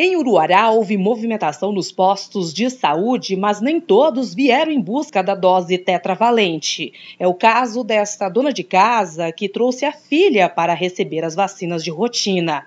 Em Uruará, houve movimentação nos postos de saúde, mas nem todos vieram em busca da dose tetravalente. É o caso desta dona de casa que trouxe a filha para receber as vacinas de rotina.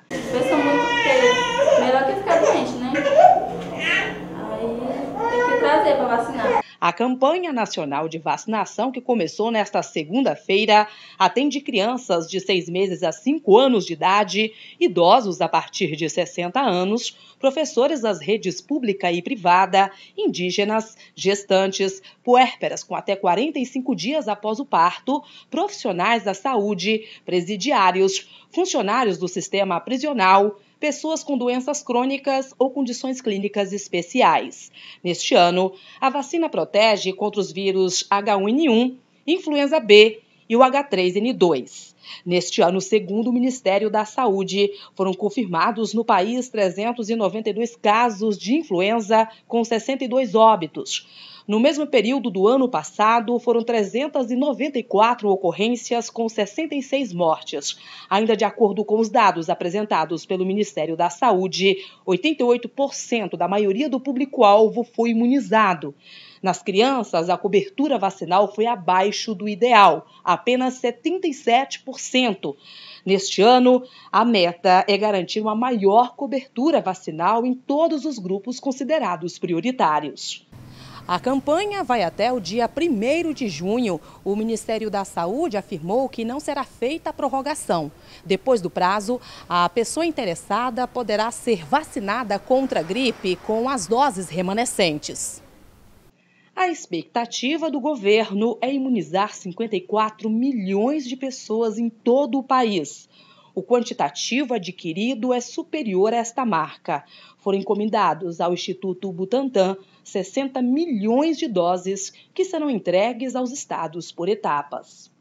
A campanha nacional de vacinação, que começou nesta segunda-feira, atende crianças de seis meses a cinco anos de idade, idosos a partir de 60 anos, professores das redes pública e privada, indígenas, gestantes, puérperas com até 45 dias após o parto, profissionais da saúde, presidiários, funcionários do sistema prisional pessoas com doenças crônicas ou condições clínicas especiais. Neste ano, a vacina protege contra os vírus H1N1, influenza B e o H3N2. Neste ano, segundo o Ministério da Saúde, foram confirmados no país 392 casos de influenza, com 62 óbitos. No mesmo período do ano passado, foram 394 ocorrências com 66 mortes. Ainda de acordo com os dados apresentados pelo Ministério da Saúde, 88% da maioria do público-alvo foi imunizado. Nas crianças, a cobertura vacinal foi abaixo do ideal, apenas 77%. Neste ano, a meta é garantir uma maior cobertura vacinal em todos os grupos considerados prioritários. A campanha vai até o dia 1 de junho. O Ministério da Saúde afirmou que não será feita a prorrogação. Depois do prazo, a pessoa interessada poderá ser vacinada contra a gripe com as doses remanescentes. A expectativa do governo é imunizar 54 milhões de pessoas em todo o país. O quantitativo adquirido é superior a esta marca. Foram encomendados ao Instituto Butantan 60 milhões de doses que serão entregues aos estados por etapas.